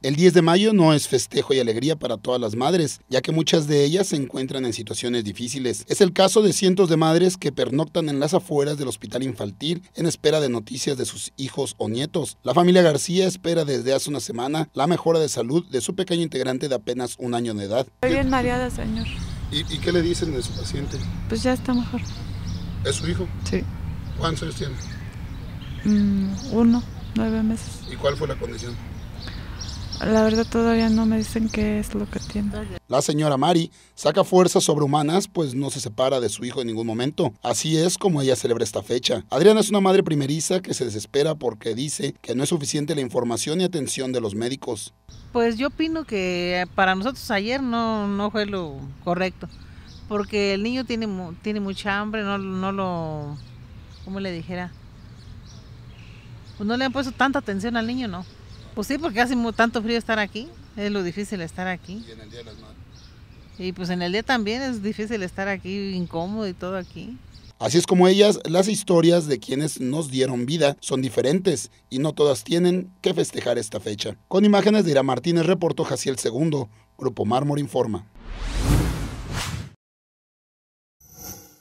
El 10 de mayo no es festejo y alegría para todas las madres, ya que muchas de ellas se encuentran en situaciones difíciles. Es el caso de cientos de madres que pernoctan en las afueras del hospital infantil en espera de noticias de sus hijos o nietos. La familia García espera desde hace una semana la mejora de salud de su pequeño integrante de apenas un año de edad. Estoy bien mareada, señor. ¿Y, qué le dicen de su paciente? Pues ya está mejor. ¿Es su hijo? Sí. ¿Cuántos años tiene? Mm, uno, nueve meses. ¿Y cuál fue la condición? La verdad todavía no me dicen qué es lo que tiene. La señora Mari saca fuerzas sobrehumanas pues no se separa de su hijo en ningún momento. Así es como ella celebra esta fecha. Adriana es una madre primeriza que se desespera porque dice que no es suficiente la información y atención de los médicos. Pues yo opino que para nosotros ayer no, fue lo correcto. Porque el niño tiene, mucha hambre, no, no lo... ¿Cómo le dijera? Pues no le han puesto tanta atención al niño, ¿no? Pues sí, porque hace tanto frío estar aquí. Es lo difícil estar aquí. Y en el día pues en el día también es difícil estar aquí, incómodo y todo aquí. Así es como ellas, las historias de quienes nos dieron vida son diferentes y no todas tienen que festejar esta fecha. Con imágenes de Ira Martínez, reportó Jaciel Segundo, Grupo Mármor Informa.